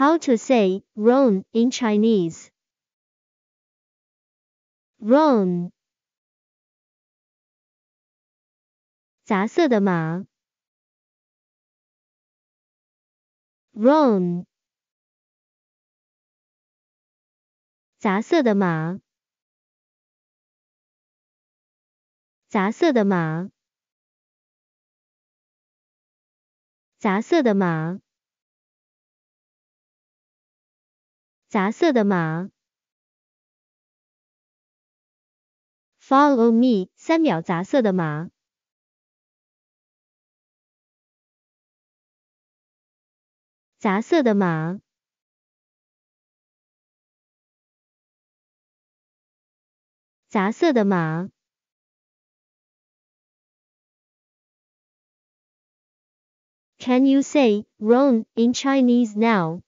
How to say wrong in Chinese. Wrong. 杂色的马。Wrong. 杂色的马。杂色的马。杂色的马。杂色的马。Follow me，三秒杂色的马。杂色的马。杂色的马。Can you say "run" in Chinese now?